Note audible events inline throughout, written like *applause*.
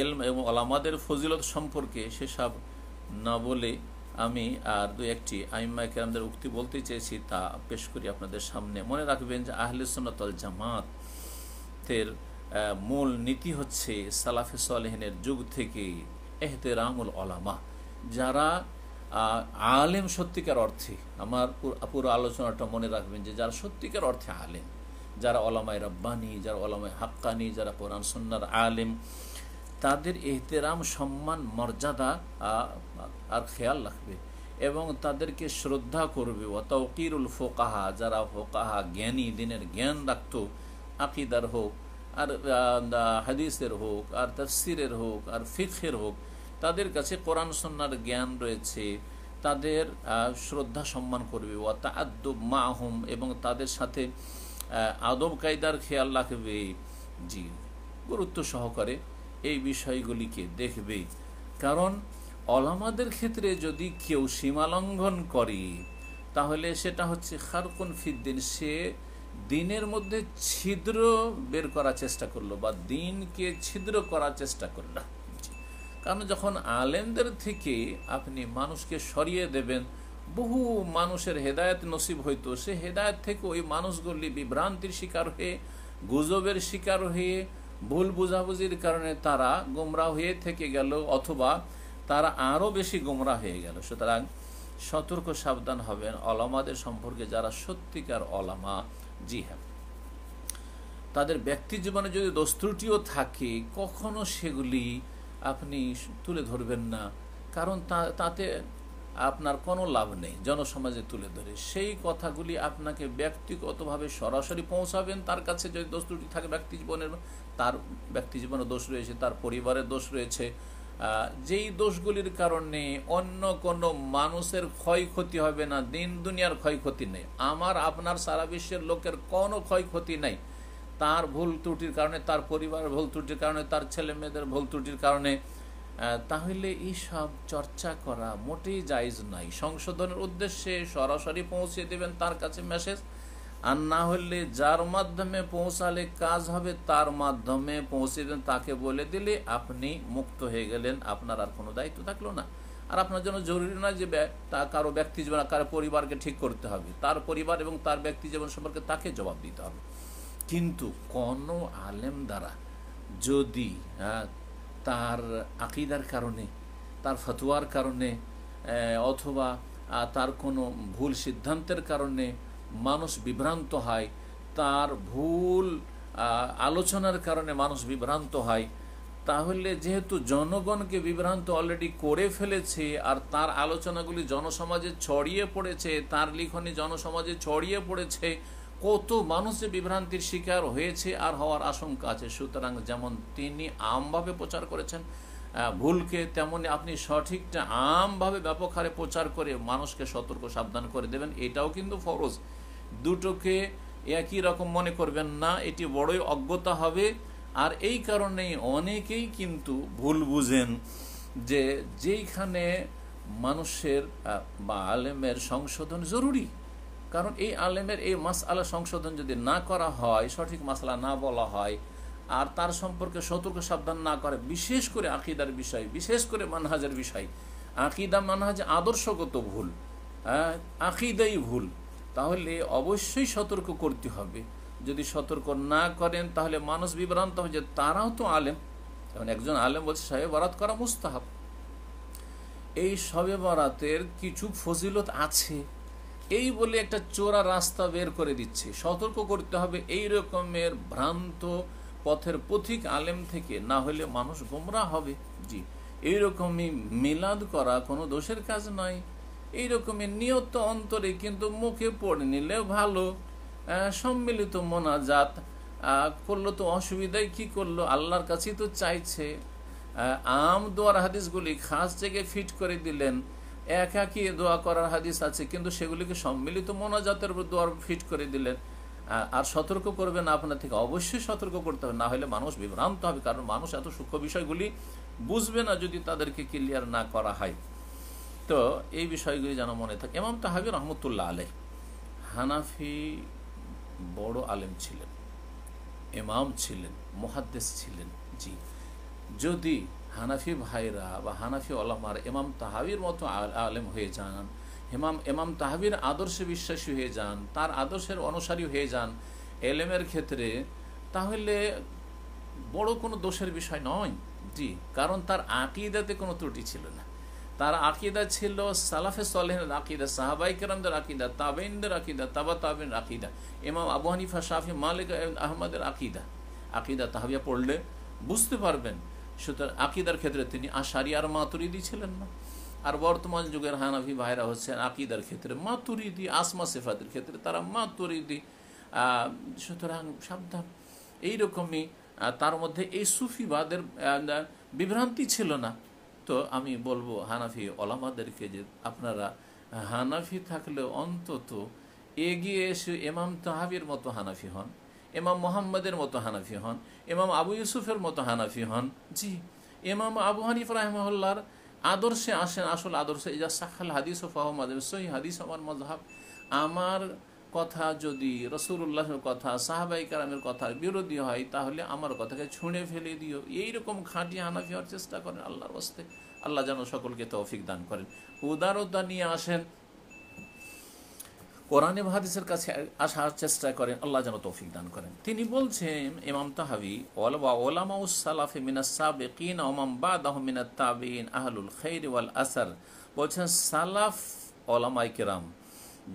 এলম এবং ওলামাদের ফজিলত সম্পর্কে সেসব না বলে আমি আর দু একটি আইম্মা কেরামদের উক্তি বলতে চেয়েছি তা পেশ করি আপনাদের সামনে মনে রাখবেন যে আহলে সোনাতল জামাতের মূল নীতি হচ্ছে সালাফে সালেহিনের যুগ থেকে এহতেরামুল ওলামা যারা আলেম সত্যিকার অর্থে আমার পুরো আলোচনাটা মনে রাখবেন যে যারা সত্যিকার অর্থে আলেম যারা ওলামায় রব্বানি যারা ওলামায় হাক্কানি যারা কোরআন সন্ন্যার আলেম তাদের এহতেরাম সম্মান মর্যাদা আর খেয়াল রাখবে এবং তাদেরকে শ্রদ্ধা করবে অতকিরুল ফোকাহা যারা ফোকাহা জ্ঞানী দিনের জ্ঞান রাখত আকিদার হোক আর হাদিসের হোক আর তফসিরের হোক আর ফিখের হোক তাদের কাছে কোরআন সন্ন্যার জ্ঞান রয়েছে তাদের শ্রদ্ধা সম্মান করবে ও তা মাহুম এবং তাদের সাথে আদব কায়দার খেয়াল রাখবে জি গুরুত্ব সহকারে এই বিষয়গুলিকে দেখবে কারণ অলামাদের ক্ষেত্রে যদি কেউ সীমালঙ্ঘন করে তাহলে সেটা হচ্ছে খারকুন ফিদ্দিন সে দিনের মধ্যে ছিদ্র বের করার চেষ্টা করলো বা দিনকে ছিদ্র করার চেষ্টা করলো কারণ যখন আলেমদের থেকে আপনি মানুষকে সরিয়ে দেবেন বহু মানুষের হেদায়ত নসিব হইতো সে হেদায়ত থেকে ওই মানুষগুলি বিভ্রান্তির শিকার হয়ে গুজবের শিকার হয়ে ভুল বুঝাবুঝির কারণে তারা গোমরা হয়ে থেকে গেল অথবা তারা আরও বেশি গোমরা হয়ে গেল সুতরাং সতর্ক সাবধান হবেন অলামাদের সম্পর্কে যারা সত্যিকার অলামা জি হ্যাঁ তাদের ব্যক্তি জীবনে যদি দস্ত্রুটিও থাকে কখনো সেগুলি আপনি তুলে ধরবেন না কারণ তাতে আপনার কোনো লাভ নেই জনসমাজে তুলে ধরে সেই কথাগুলি আপনাকে ব্যক্তিগতভাবে সরাসরি পৌঁছাবেন তার কাছে যদি দোষ ত্রুটি থাকে ব্যক্তি জীবনের তার ব্যক্তি জীবনের দোষ রয়েছে তার পরিবারের দোষ রয়েছে যেই দোষগুলির কারণে অন্য কোনো মানুষের ক্ষয়ক্ষতি হবে না দিন দুনিয়ার ক্ষয়ক্ষতি নেই আমার আপনার সারা বিশ্বের লোকের কোনো ক্ষয়ক্ষতি নেই তার ভুল ত্রুটির কারণে তার পরিবারের ভুল ত্রুটির কারণে তার ছেলে মেয়েদের ভুল ত্রুটির কারণে তাহলে সব চর্চা করা মোটেই জায়জ নাই সংশোধনের উদ্দেশ্যে সরাসরি পৌঁছে দেবেন তার কাছে মেসেজ আর না হলে যার মাধ্যমে পৌঁছালে কাজ হবে তার মাধ্যমে পৌঁছে দেন তাকে বলে দিলে আপনি মুক্ত হয়ে গেলেন আপনার আর কোনো দায়িত্ব থাকলো না আর আপনার জন্য জরুরি না যে তা কারো ব্যক্তি জীবন কারো পরিবারকে ঠিক করতে হবে তার পরিবার এবং তার ব্যক্তি জীবন সম্পর্কে তাকে জবাব দিতে হবে কিন্তু কোনো আলেম দ্বারা যদি তার আকিদার কারণে তার ফতোয়ার কারণে অথবা তার কোনো ভুল সিদ্ধান্তের কারণে মানুষ বিভ্রান্ত হয় তার ভুল আলোচনার কারণে মানুষ বিভ্রান্ত হয় তাহলে যেহেতু জনগণকে বিভ্রান্ত অলরেডি করে ফেলেছে আর তার আলোচনাগুলি জনসমাজে ছড়িয়ে পড়েছে তার লিখনে জনসমাজে ছড়িয়ে পড়েছে কত মানুষের বিভ্রান্তির শিকার হয়েছে আর হওয়ার আশঙ্কা আছে সুতরাং যেমন তিনি আমভাবে প্রচার করেছেন ভুলকে তেমনি আপনি সঠিকটা আমভাবে ব্যাপক হারে প্রচার করে মানুষকে সতর্ক সাবধান করে দেবেন এটাও কিন্তু ফরজ দুটোকে একই রকম মনে করবেন না এটি বড়ই অজ্ঞতা হবে আর এই কারণেই অনেকেই কিন্তু ভুল বুঝেন যে যেইখানে মানুষের বা আলেমের সংশোধন জরুরি কারণ এই আলেমের এই মাসালা সংশোধন যদি না করা হয় সঠিক মাসালা না বলা হয় আর তার সম্পর্কে সতর্ক সাবধান না করে বিশেষ করে আকিদার বিষয় বিশেষ করে মানহাজের বিষয় আকিদা মানহাজ আদর্শগত ভুল হ্যাঁ, আকিদাই ভুল তাহলে অবশ্যই সতর্ক করতে হবে যদি সতর্ক না করেন তাহলে মানুষ বিভ্রান্ত হয় যে তারাও তো আলেম যেমন একজন আলেম বলছে সাহেব বরাত করা মুস্তাহাব এই সবে বরাতের কিছু ফজিলত আছে এই বলে একটা চোরা রাস্তা বের করে দিচ্ছে সতর্ক করতে হবে এই রকমের ভ্রান্ত পথের পথিক আলেম থেকে না হলে মানুষ গোমরা হবে জি এইরকমই মিলাদ করা কোনো দোষের কাজ নয় এইরকমের নিয়ত অন্তরে কিন্তু মুখে পড়ে নিলে ভালো সম্মিলিত মোনাজাত করলো তো অসুবিধায় কি করলো আল্লাহর কাছেই তো চাইছে আম দোয়ার হাদিসগুলি খাস জায়গায় ফিট করে দিলেন একই দোয়া করার হাদিস আছে কিন্তু সেগুলিকে সম্মিলিত মোনাজাতের উপর দোয়ার ফিট করে দিলেন আর সতর্ক করবেন আপনার থেকে অবশ্যই সতর্ক করতে হবে না হলে মানুষ বিভ্রান্ত হবে কারণ মানুষ এত সূক্ষ্ম বিষয়গুলি বুঝবে না যদি তাদেরকে ক্লিয়ার না করা হয় তো এই বিষয়গুলি যেন মনে থাকে এমাম তাহাবি রহমতুল্লাহ আলহ হানাফি বড় আলেম ছিলেন এমাম ছিলেন মহাদ্দেশ ছিলেন জি যদি হানাফি ভাইরা বা হানাফি আলামার এমাম তাহাবির মতো আলেম হয়ে যান হেমাম এমাম তাহাবির আদর্শে বিশ্বাসী হয়ে যান তার আদর্শের অনুসারী হয়ে যান এলেমের ক্ষেত্রে তাহলে বড় কোনো দোষের বিষয় নয় জি কারণ তার আকিদাতে কোনো ত্রুটি ছিল না তার আকিদা ছিল সালাফে সালেহের আকিদা সাহাবাই কেরামদের আকিদা তাবেইনদের আকিদা তাবা তাবেন আকিদা ইমাম আবু হানিফা শাহি মালিক আহমদের আকিদা আকিদা তাহাবিয়া পড়লে বুঝতে পারবেন সুতরাং আকিদার ক্ষেত্রে তিনি আশারি আর মাতুরিদি ছিলেন না আর বর্তমান যুগের হানাফি ভাইরা হচ্ছেন আকিদার ক্ষেত্রে মাতুরিদি আসমা সেফাতের ক্ষেত্রে তারা মাতুরিদি সুতরাং সাবধান এইরকমই তার মধ্যে এই সুফিবাদের বিভ্রান্তি ছিল না তো আমি বলবো হানাফি ওলামাদেরকে যে আপনারা হানাফি থাকলে অন্তত এগিয়ে এসে এমাম তাহাবির মতো হানাফি হন এমাম মোহাম্মদের মতো হানাফি হন এমাম আবু ইউসুফের মতো হানাফি হন জি এমাম আবু হানিফ রাহমহল্লার আদর্শে আসেন আসল আদর্শে যা সাখাল হাদিস ও ফাহ মাদহ সহি হাদিস আমার মজাহাব আমার কথা যদি রসুল্লাহের কথা সাহাবাই কারামের কথার বিরোধী হয় তাহলে আমার কথাকে ছুঁড়ে ফেলে দিও এইরকম খাঁটি হানাফি হওয়ার চেষ্টা করেন আল্লাহর বস্তে আল্লাহ যেন সকলকে তৌফিক দান করেন উদারতা নিয়ে আসেন কোরআনে হাদিসের কাছে আসার চেষ্টা করেন আল্লাহ যেন তৌফিক দান করেন তিনি বলছেন ইমাম তাহাবি ওয়ালবা মিনাসাবেকিন ওমাম বাদ আহমিনাত তাবিন আহলুল খৈর ওয়াল আসার বলছেন সালাফ ওলামাই কেরাম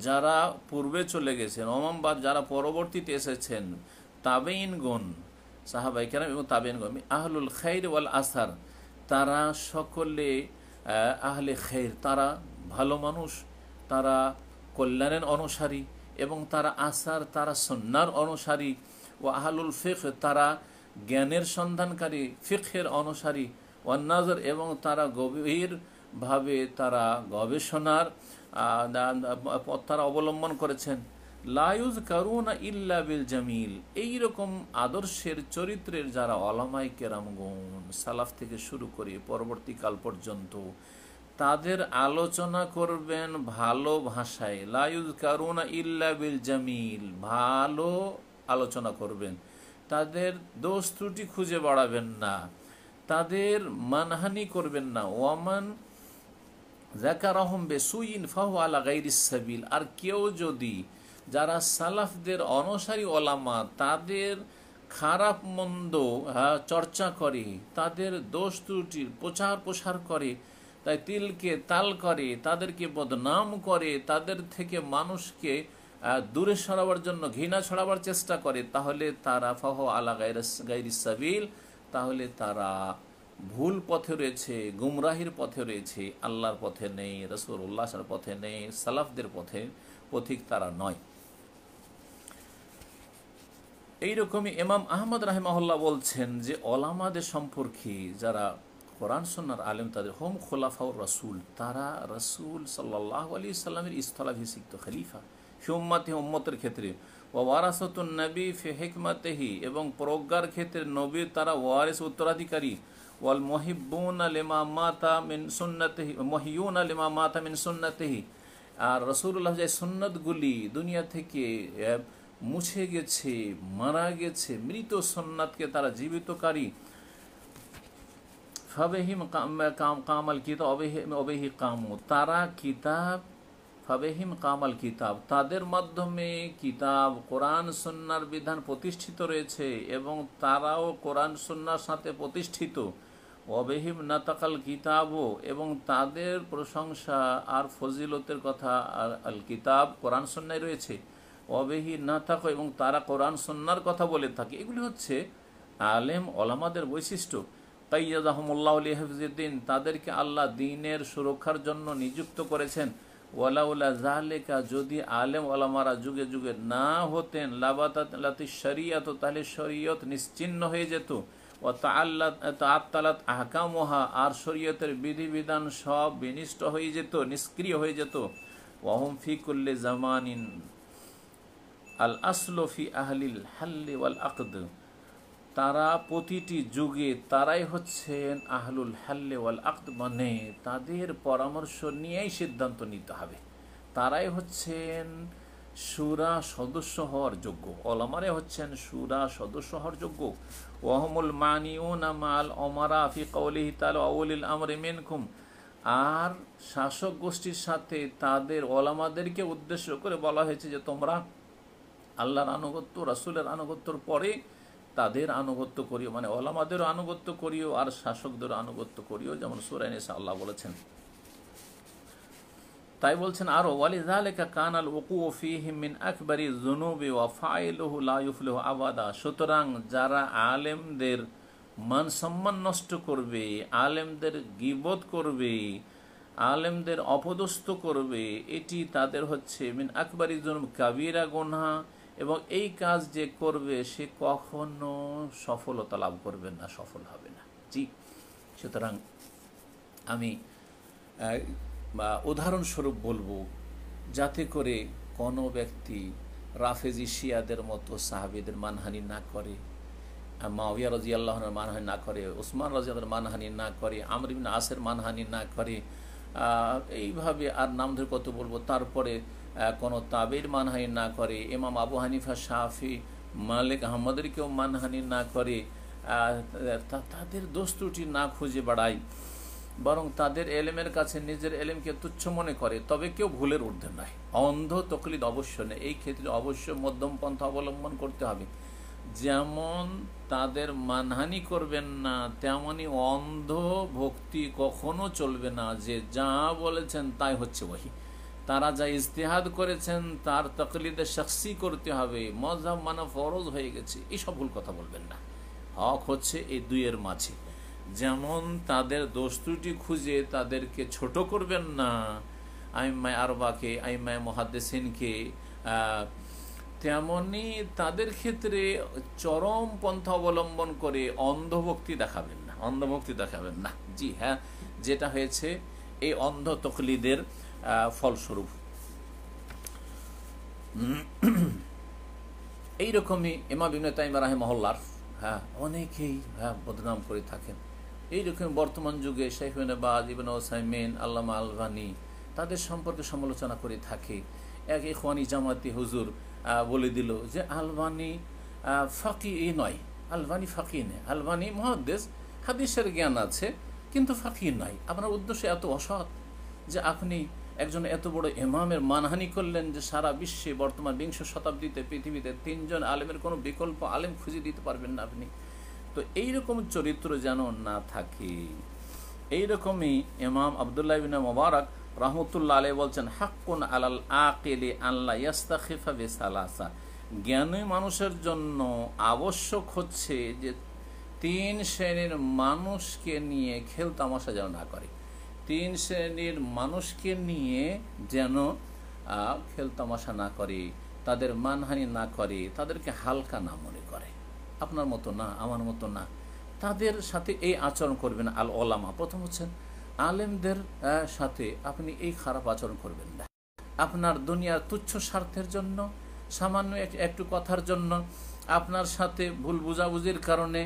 যারা পূর্বে চলে গেছেন ওমাম বাদ যারা পরবর্তীতে এসেছেন তাবেইনগণ সাহাবাই কেরাম এবং তাবেইনগণ আহলুল খৈর ওয়াল আসার তারা সকলে আহলে খৈর তারা ভালো মানুষ তারা কল্যাণের অনুসারী এবং তারা আসার তারা সন্ন্যার অনুসারী ও আহলুল ফিখ তারা জ্ঞানের সন্ধানকারী ফিখের অনুসারী ওয়ান্নাজর এবং তারা গভীরভাবে তারা গবেষণার তারা অবলম্বন করেছেন লায়ুজ করুনা ইল্লা বিল জামিল এই রকম আদর্শের চরিত্রের যারা অলামাই কেরামগুন সালাফ থেকে শুরু করে পরবর্তীকাল পর্যন্ত তাদের আলোচনা করবেন ভালো ভাষায় লায়ুজ কারুনা ইল্লা বিল জামিল ভালো আলোচনা করবেন তাদের দোষ ত্রুটি খুঁজে বাড়াবেন না তাদের মানহানি করবেন না ওয়ামান জাকার বে সুইন ফাহু আলা গাইরিসাবিল আর কেউ যদি যারা সালাফদের অনসারী ওলামা তাদের খারাপ মন্দ হ্যাঁ, চর্চা করে তাদের দোষ ত্রুটির প্রচার প্রসার করে তাই তিলকে তাল করে তাদেরকে বদনাম করে তাদের থেকে মানুষকে দূরে সরাবার জন্য ঘৃণা ছড়াবার চেষ্টা করে তাহলে তারা ফহ আলা গাইরিসাবিল তাহলে তারা ভুল পথে রয়েছে গুমরাহির পথে রয়েছে আল্লাহর পথে নেই রসুল উল্লাসের পথে নেই সালাফদের পথে পথিক তারা নয় এইরকমই ইমাম আহমদ রাহেমাহুল্লাহ বলছেন যে অলামাদের সম্পর্কে যারা কোরআন সন্ন্যার আলেম তাদের হোম খোলাফাউর রসুল তারা রসুল সাল্লাহ আলী সাল্লামের স্থলাভিষিক্ত খলিফা হিউম্মাতে উম্মতের ক্ষেত্রে ও ওয়ারাসতুন নবী ফে হেকমাতেহি এবং প্রজ্ঞার ক্ষেত্রে নবী তারা ওয়ারেস উত্তরাধিকারী ওয়াল মহিবুন আলিমা মাতা মিন সুন্নাতেহি মহিউন আলিমা মাতা মিন সুন্নাতেহি আর রসুল্লাহ যে সুন্নতগুলি দুনিয়া থেকে মুছে গেছে মারা গেছে মৃত সন্ন্যাতকে তারা জীবিতকারী কাম কামাল কিতাব অবেহি কামু তারা কিতাব ফাবেহিম কামাল কিতাব তাদের মাধ্যমে কিতাব কোরআন সন্ন্যার বিধান প্রতিষ্ঠিত রয়েছে এবং তারাও কোরআন সন্ন্যার সাথে প্রতিষ্ঠিত অবেহিম নাতাকাল কিতাবও এবং তাদের প্রশংসা আর ফজিলতের কথা আল কিতাব কোরআন সন্ন্যায় রয়েছে অবেহি না থাকো এবং তারা কোরআন সন্ন্যার কথা বলে থাকে এগুলি হচ্ছে আলেম ওলামাদের বৈশিষ্ট্য তাইয়াজাহমুল্লাহ আলী হেফজিদ্দিন তাদেরকে আল্লাহ দিনের সুরক্ষার জন্য নিযুক্ত করেছেন ওয়ালাউলা জাহলেকা যদি আলেম ওলামারা যুগে যুগে না হতেন লাবাতি শরিয়ত তাহলে শরীয়ত নিশ্চিন্ন হয়ে যেত ও তাল্লাত আহকামোহা আর শরীয়তের বিধিবিধান সব বিনিষ্ট হয়ে যেত নিষ্ক্রিয় হয়ে যেত ওয়াহম ফিকুল্লে জামানিন আল আসলফি আহলিল হাল্লি ওয়াল আকদ তারা প্রতিটি যুগে তারাই হচ্ছেন আহলুল হাল্লে ওয়াল আকদ মানে তাদের পরামর্শ নিয়েই সিদ্ধান্ত নিতে হবে তারাই হচ্ছেন সুরা সদস্য হওয়ার যোগ্য অলামারে হচ্ছেন সুরা সদস্য হওয়ার যোগ্য ওহমুল ও নামাল অমারা আফিক কৌলি তাল আউলিল আমরে মেনকুম আর শাসক গোষ্ঠীর সাথে তাদের ওলামাদেরকে উদ্দেশ্য করে বলা হয়েছে যে তোমরা আল্লাহর আনুগত্য রাসুলের আনুগত্যর পরে তাদের আনুগত্য করিও মানে ওলামাদেরও আনুগত্য করিও আর শাসকদেরও আনুগত্য করিও যেমন সুরাইন আল্লাহ বলেছেন তাই বলছেন আরো ওয়ালিজালেকা কান আল ওকু জুনুবি ওয়াফাইলহু আবাদা সুতরাং যারা আলেমদের মান সম্মান নষ্ট করবে আলেমদের গিবত করবে আলেমদের অপদস্থ করবে এটি তাদের হচ্ছে মিন আকবরী জুনুব কাবিরা গোনা এবং এই কাজ যে করবে সে কখনো সফলতা লাভ করবে না সফল হবে না জি সুতরাং আমি বা উদাহরণস্বরূপ বলবো যাতে করে কোনো ব্যক্তি রাফেজি শিয়াদের মতো সাহাবিদের মানহানি না করে মাওয়া রাজি মানহানি না করে ওসমান রাজি আল্লাহর মানহানি না করে আমরিবিন আসের মানহানি না করে এইভাবে আর নাম ধরে কত বলবো তারপরে কোনো তাবির মানহানি না করে ইমাম আবু হানিফা শাহি মালিক আহমদের কেউ মানহানি না করে তাদের দোষ ত্রুটি না খুঁজে বাড়াই বরং তাদের এলেমের কাছে নিজের এলেমকে তুচ্ছ মনে করে তবে কেউ ভুলের ঊর্ধ্বে নয় অন্ধ তকলিদ অবশ্য নেই এই ক্ষেত্রে অবশ্য মধ্যম পন্থা অবলম্বন করতে হবে যেমন তাদের মানহানি করবেন না তেমনই অন্ধ ভক্তি কখনো চলবে না যে যা বলেছেন তাই হচ্ছে বহি তারা যা ইজতেহাদ করেছেন তার তকলিদে শখসি করতে হবে মজা মানা ফরজ হয়ে গেছে সব ভুল কথা বলবেন না হক হচ্ছে এই দুইয়ের মাঝে যেমন তাদের দোস্তুটি খুঁজে তাদেরকে ছোট করবেন না আইমায় আরবাকে আইমায় মহাদ্দেসিনকে তেমনি তাদের ক্ষেত্রে চরম পন্থা অবলম্বন করে অন্ধভক্তি দেখাবেন না অন্ধভক্তি দেখাবেন না জি হ্যাঁ যেটা হয়েছে এই অন্ধ তকলিদের ফলস্বরূপ *clears throat* এইরকমই এমা বিবনে তাইমা রাহেমহল্লার হ্যাঁ অনেকেই হ্যাঁ বদনাম করে থাকেন এইরকম বর্তমান যুগে শেখ হুনাবাদ ইবন ওসাইমেন আল্লামা আলবানি তাদের সম্পর্কে সমালোচনা করে থাকে এক ইখওয়ানি জামাতি হুজুর বলে দিল যে আলবানি ফাঁকি এ নয় আলবানি ফাঁকি নেই আলবানি মহাদ্দেশ হাদিসের জ্ঞান আছে কিন্তু ফাঁকি নয় আপনার উদ্দেশ্য এত অসৎ যে আপনি একজন এত বড় এমামের মানহানি করলেন যে সারা বিশ্বে বর্তমান বিংশ শতাব্দীতে পৃথিবীতে তিনজন আলেমের কোনো বিকল্প আলেম খুঁজে দিতে পারবেন না আপনি তো এইরকম চরিত্র যেন না থাকে এইরকমই এমাম আবদুল্লাহ বিন মোবারক রহমতুল্লাহ আলী বলছেন হাক্কুন আলাল আকেলে আল্লাহ ইয়াস্তাখিফা বেসালাসা জ্ঞানী মানুষের জন্য আবশ্যক হচ্ছে যে তিন শ্রেণীর মানুষকে নিয়ে খেল তামাশা যেন না করে তিন শ্রেণীর মানুষকে নিয়ে যেন খেলতামাশা না করে তাদের মানহানি না করে তাদেরকে হালকা না মনে করে আপনার মতো না আমার মতো না তাদের সাথে এই আচরণ করবেন আল ওলামা প্রথম হচ্ছেন আলেমদের সাথে আপনি এই খারাপ আচরণ করবেন না আপনার দুনিয়ার তুচ্ছ স্বার্থের জন্য সামান্য একটু কথার জন্য আপনার সাথে ভুল বুঝাবুঝির কারণে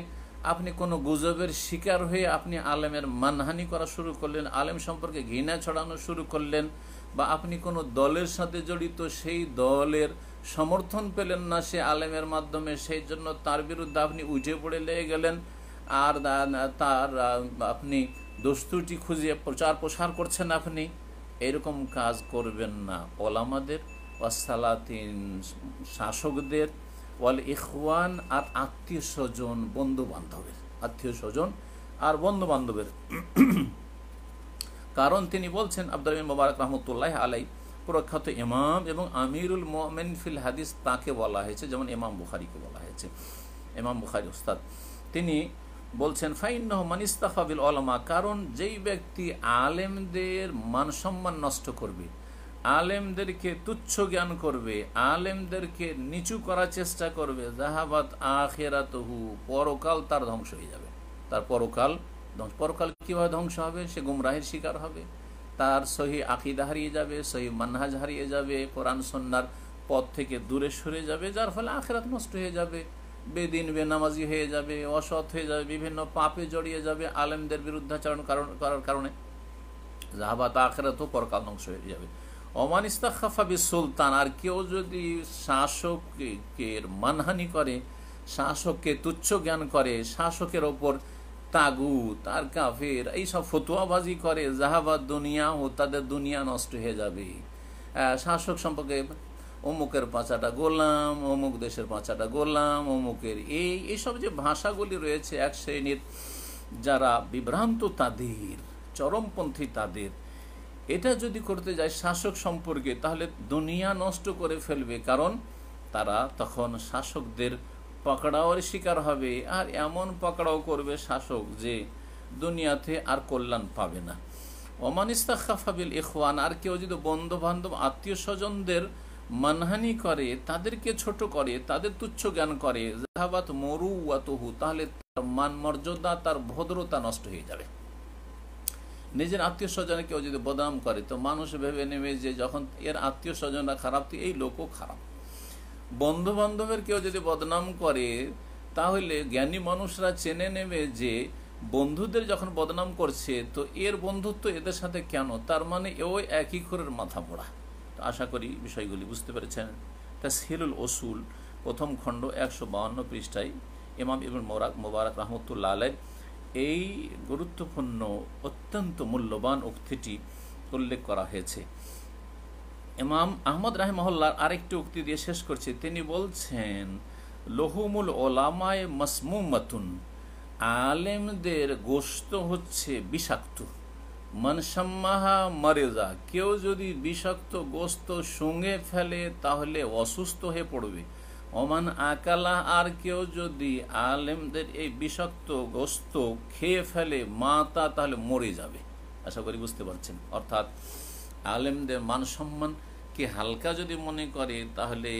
আপনি কোনো গুজবের শিকার হয়ে আপনি আলেমের মানহানি করা শুরু করলেন আলেম সম্পর্কে ঘৃণা ছড়ানো শুরু করলেন বা আপনি কোনো দলের সাথে জড়িত সেই দলের সমর্থন পেলেন না সে আলেমের মাধ্যমে সেই জন্য তার বিরুদ্ধে আপনি উঠে পড়ে লেগে গেলেন আর তার আপনি দস্তুটি খুঁজিয়ে প্রচার প্রসার করছেন আপনি এরকম কাজ করবেন না ওলামাদের অসালাতিন শাসকদের ওয়াল ইখওয়ান আর আত্মীয় স্বজন বন্ধু বান্ধবের আত্মীয় স্বজন আর বন্ধু বান্ধবের কারণ তিনি বলছেন আব্দুল মোবারক রহমতুল্লাহ আলাই প্রখ্যাত ইমাম এবং আমিরুল মোমেন ফিল হাদিস তাকে বলা হয়েছে যেমন ইমাম বুখারিকে বলা হয়েছে ইমাম বুখারি উস্তাদ তিনি বলছেন ফাইন্নহ মানিস্তাফা বিল আলমা কারণ যেই ব্যক্তি আলেমদের মান সম্মান নষ্ট করবে আলেমদেরকে তুচ্ছ জ্ঞান করবে আলেমদেরকে নিচু করার চেষ্টা করবে জাহাবাত আখেরাতহু পরকাল তার ধ্বংস হয়ে যাবে তার পরকাল ধ্বংস পরকাল কীভাবে ধ্বংস হবে সে গুমরাহের শিকার হবে তার সহি আকিদা হারিয়ে যাবে সহি মানহাজ হারিয়ে যাবে কোরআন সন্ন্যার পথ থেকে দূরে সরে যাবে যার ফলে আখেরাত নষ্ট হয়ে যাবে বেদিন বেনামাজি হয়ে যাবে অসৎ হয়ে যাবে বিভিন্ন পাপে জড়িয়ে যাবে আলেমদের বিরুদ্ধাচরণ কারণ করার কারণে জাহাবাত আখেরাতও পরকাল ধ্বংস হয়ে যাবে অমানিস্তা ইস্তাখাফাবি সুলতান আর কেউ যদি শাসকের মানহানি করে শাসককে তুচ্ছ জ্ঞান করে শাসকের ওপর তাগু আর কাফের এইসব ফতুয়াবাজি করে জাহাবাদ দুনিয়া ও তাদের দুনিয়া নষ্ট হয়ে যাবে শাসক সম্পর্কে অমুকের পাঁচাটা গোলাম অমুক দেশের পাঁচাটা গোলাম অমুকের এই এইসব যে ভাষাগুলি রয়েছে এক শ্রেণীর যারা বিভ্রান্ত তাদের চরমপন্থী তাদের এটা যদি করতে যায় শাসক সম্পর্কে তাহলে দুনিয়া নষ্ট করে ফেলবে কারণ তারা তখন শাসকদের পকড়াওয়ার শিকার হবে আর এমন পকড়াও করবে শাসক যে দুনিয়াতে আর কল্যাণ পাবে না অমানিস্তা খাফাবিল ইখওয়ান আর কেউ যদি বন্ধু বান্ধব আত্মীয় স্বজনদের মানহানি করে তাদেরকে ছোট করে তাদের তুচ্ছ জ্ঞান করে জাহাবাত মরু তাহলে তার মান মর্যাদা তার ভদ্রতা নষ্ট হয়ে যাবে নিজের আত্মীয় স্বজনে কেউ যদি বদনাম করে তো মানুষ ভেবে নেবে যে যখন এর আত্মীয় স্বজনরা খারাপ তো এই লোকও খারাপ বন্ধু বান্ধবের কেউ যদি বদনাম করে তাহলে জ্ঞানী মানুষরা চেনে নেবে যে বন্ধুদের যখন বদনাম করছে তো এর বন্ধুত্ব এদের সাথে কেন তার মানে ওই একই করের মাথা পড়া আশা করি বিষয়গুলি বুঝতে পেরেছেন তা সেলুল ওসুল প্রথম খণ্ড একশো বাহান্ন পৃষ্ঠায় ইমাম ইবুল মোরাক মোবারক রহমতুল্লা আলের এই গুরুত্বপূর্ণ অত্যন্ত মূল্যবান উক্তিটি উল্লেখ করা হয়েছে ইমাম আহমদ রাহেমহল্লার আরেকটি উক্তি দিয়ে শেষ করছি তিনি বলছেন লহুমুল ওলামায় মসমু মতুন আলেমদের গোস্ত হচ্ছে বিষাক্ত মনসম্মাহা মারেজা কেউ যদি বিষাক্ত গোস্ত শুঙে ফেলে তাহলে অসুস্থ হয়ে পড়বে ওমান আকালা আর কেউ যদি আলেমদের এই বিষাক্ত গোস্ত খেয়ে ফেলে মাতা তাহলে মরে যাবে আশা করি বুঝতে পারছেন অর্থাৎ আলেমদের মান কে হালকা যদি মনে করে তাহলে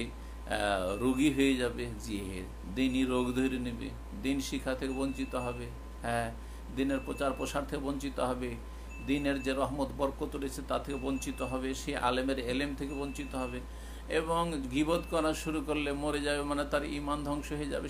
রোগী হয়ে যাবে জি হ্যাঁ। দিনই রোগ ধরে নেবে দিন শিক্ষা থেকে বঞ্চিত হবে হ্যাঁ দিনের প্রচার প্রসার থেকে বঞ্চিত হবে দিনের যে রহমত বরকত রয়েছে তা থেকে বঞ্চিত হবে সে আলেমের এলেম থেকে বঞ্চিত হবে এবং গিবত করা শুরু করলে মরে যাবে মানে তার ইমান ধ্বংস হয়ে যাবে